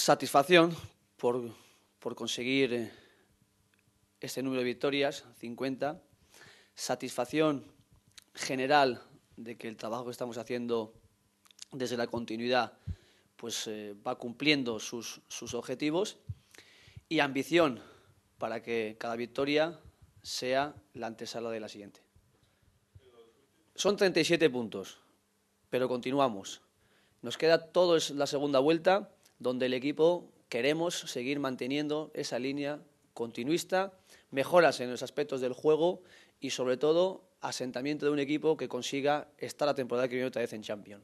satisfacción por, conseguir eh, este número de victorias, 50. Satisfacción general de que el trabajo que estamos haciendo desde la continuidad pues eh, va cumpliendo sus, objetivos y ambición para que cada victoria sea la antesala de la siguiente. Son 37 puntos, pero continuamos. Nos queda todo es la segunda vuelta donde el equipo queremos seguir manteniendo esa línea continuista, mejoras en los aspectos del juego y sobre todo asentamiento de un equipo que consiga estar la temporada que viene otra vez en Champions.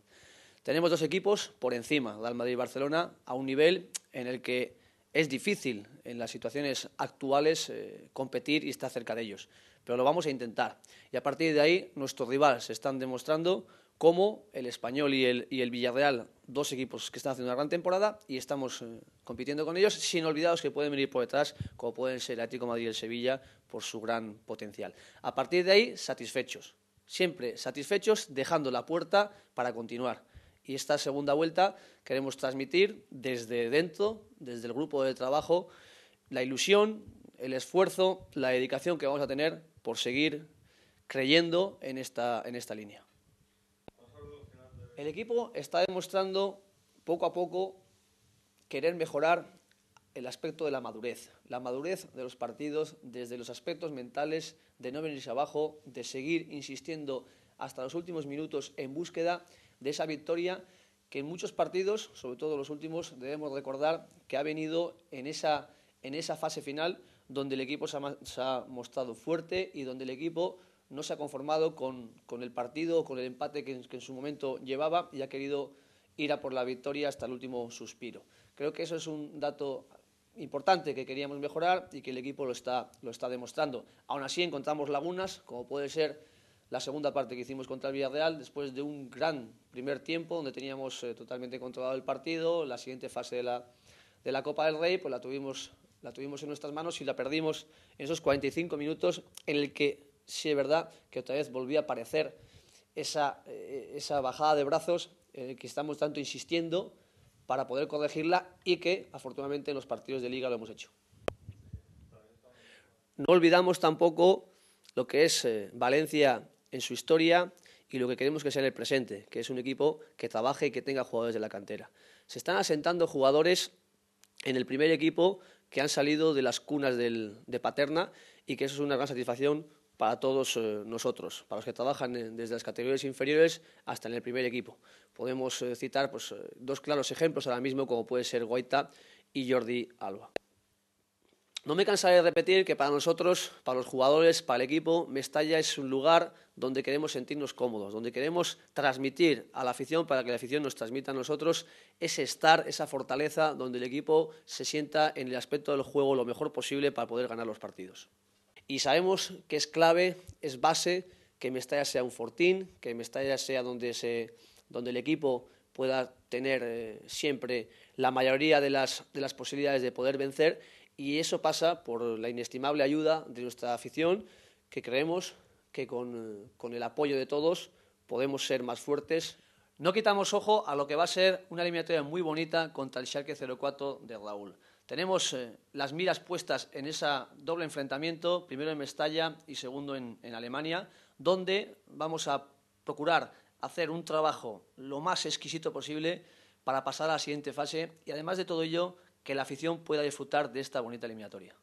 Tenemos dos equipos por encima, Real Madrid y Barcelona, a un nivel en el que es difícil en las situaciones actuales eh, competir y estar cerca de ellos, pero lo vamos a intentar. Y a partir de ahí, nuestros rivales están demostrando como el Español y el, Villarreal, dos equipos que están haciendo una gran temporada y estamos eh, compitiendo con ellos, sin olvidaros que pueden venir por detrás, como pueden ser el Atlético Madrid y el Sevilla, por su gran potencial. A partir de ahí, satisfechos, siempre satisfechos, dejando la puerta para continuar. Y esta segunda vuelta queremos transmitir desde dentro, desde el grupo de trabajo, la ilusión, el esfuerzo, la dedicación que vamos a tener por seguir creyendo en esta línea. El equipo está demostrando poco a poco querer mejorar el aspecto de la madurez, la madurez de los partidos desde los aspectos mentales, de no venirse abajo, de seguir insistiendo hasta los últimos minutos en búsqueda de esa victoria que en muchos partidos, sobre todo los últimos, debemos recordar que ha venido en esa, fase final donde el equipo se ha mostrado fuerte y donde el equipo no se ha conformado con, el partido, con el empate que, en su momento llevaba y ha querido ir a por la victoria hasta el último suspiro. Creo que eso es un dato importante que queríamos mejorar y que el equipo lo está, demostrando. Aún así encontramos lagunas, como puede ser la segunda parte que hicimos contra el Villarreal, después de un gran primer tiempo donde teníamos eh, totalmente controlado el partido, la siguiente fase de la, Copa del Rey, pues la tuvimos, la tuvimos en nuestras manos y la perdimos en esos 45 minutos en el que sí es verdad que otra vez volvió a aparecer esa, eh, bajada de brazos eh, que estamos tanto insistiendo para poder corregirla y que afortunadamente en los partidos de liga lo hemos hecho. No olvidamos tampoco lo que es eh, Valencia en su historia y lo que queremos que sea en el presente, que es un equipo que trabaje y que tenga jugadores de la cantera. Se están asentando jugadores en el primer equipo que han salido de las cunas de Paterna y que eso es una gran satisfacción para todos eh, nosotros, para los que trabajan desde las categorías inferiores hasta en el primer equipo. Podemos eh, citar pues, eh, dos claros ejemplos ahora mismo, como puede ser Guaita y Jordi Alba. No me cansaré de repetir que para nosotros, para los jugadores, para el equipo, Mestalla es un lugar donde queremos sentirnos cómodos, donde queremos transmitir a la afición para que la afición nos transmita a nosotros ese estar, esa fortaleza donde el equipo se sienta en el aspecto del juego lo mejor posible para poder ganar los partidos. Y sabemos que es clave, es base, que Mestalla sea un fortín, que Mestalla sea donde, el equipo pueda tener eh, siempre la mayoría de las, posibilidades de poder vencer y eso pasa por la inestimable ayuda de nuestra afición, que creemos que con, el apoyo de todos podemos ser más fuertes. No quitamos ojo a lo que va a ser una eliminatoria muy bonita contra el Schalke 04 de Raúl. Tenemos eh, las miras puestas en ese doble enfrentamiento, primero en Mestalla y segundo en Alemania, donde vamos a procurar hacer un trabajo lo más exquisito posible para pasar a la siguiente fase y además de todo ello que la afición pueda disfrutar de esta bonita eliminatoria.